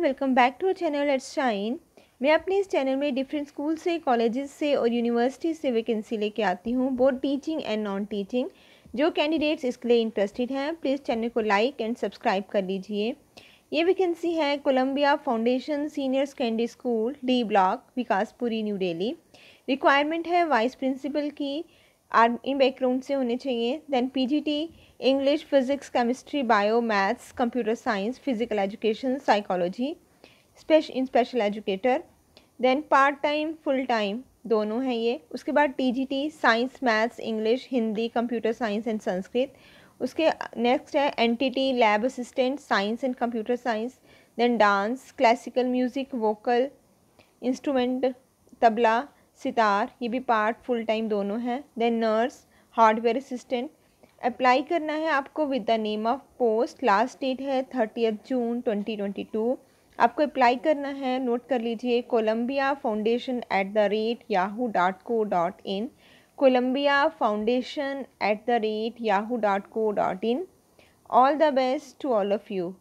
welcome back to channel at shine मैं अपने इस चैनल में डिफरेंट स्कूल से कॉलेजेस से और यूनिवर्सिटी से वैकेंसी लेके आती हूँ board teaching and non teaching जो कैंडिडेट्स इसके लिए इंटरेस्टेड हैं प्लीज़ चैनल को लाइक एंड सब्सक्राइब कर लीजिए ये वैकेंसी है Columbia Foundation senior secondary school D block Vikaspuri new Delhi requirement है वाइस प्रिंसिपल की आर्मी बैकग्राउंड से होने चाहिए then P English physics chemistry bio maths computer science physical education psychology spesh in special educator then part time full time दोनों हैं ये उसके बाद TGT science maths English Hindi computer science and Sanskrit उसके नेक्स्ट है NTT lab assistant science and computer science then dance classical music vocal instrument tabla sitar ये भी part full time दोनों हैं then nurse hardware assistant apply करना है आपको with the name of post last date है thirty June twenty twenty two आपको apply करना है नोट कर लीजिए Columbia Foundation at the rate Yahoo dot co dot in Columbia Foundation at the rate Yahoo dot co dot in all the best to all of you